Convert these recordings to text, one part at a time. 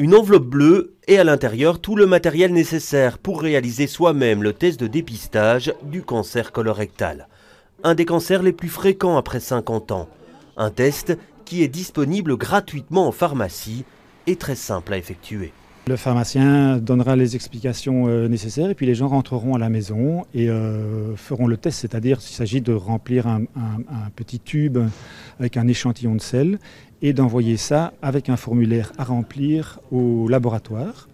une enveloppe bleue et à l'intérieur tout le matériel nécessaire pour réaliser soi-même le test de dépistage du cancer colorectal. Un des cancers les plus fréquents après 50 ans. Un test qui est disponible gratuitement en pharmacie et très simple à effectuer le pharmacien donnera les explications euh, nécessaires et puis les gens rentreront à la maison et euh, feront le test, c'est-à-dire s'il s'agit de remplir un, petit tube avec un échantillon de sel et d'envoyer ça avec un formulaire à remplir au laboratoire.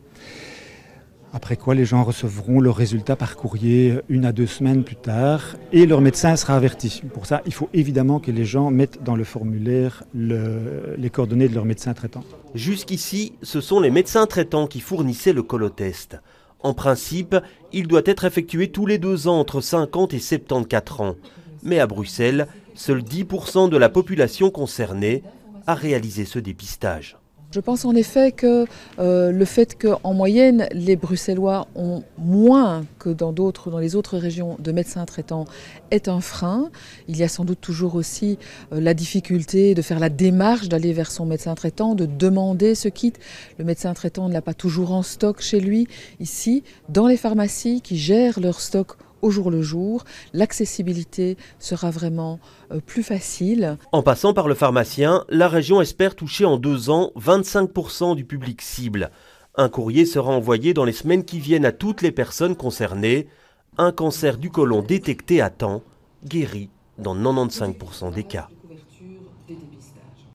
Après quoi, les gens recevront leur résultat par courrier euh, une à deux semaines plus tard et leur médecin sera averti. Pour ça, il faut évidemment que les gens mettent dans le formulaire les coordonnées de leur médecin traitant. Jusqu'ici, ce sont les médecins traitants qui fournissaient le colotest. En principe, il doit être effectué tous les deux ans entre 50 et 74 ans. Mais à Bruxelles, seuls 10% de la population concernée a réalisé ce dépistage. Je pense en effet que euh, le fait qu'en moyenne, les Bruxellois ont moins que dans d'autres, dans les autres régions de médecins traitants est un frein. Il y a sans doute toujours aussi euh, la difficulté de faire la démarche d'aller vers son médecin traitant, de demander ce kit. Le médecin traitant ne l'a pas toujours en stock chez lui. Ici, dans les pharmacies qui gèrent leur stock au jour le jour. L'accessibilité sera vraiment euh, plus facile. En passant par le pharmacien, la région espère toucher en deux ans 25% du public cible. Un courrier sera envoyé dans les semaines qui viennent à toutes les personnes concernées. Un cancer du côlon détecté à temps guéri dans 95% des cas.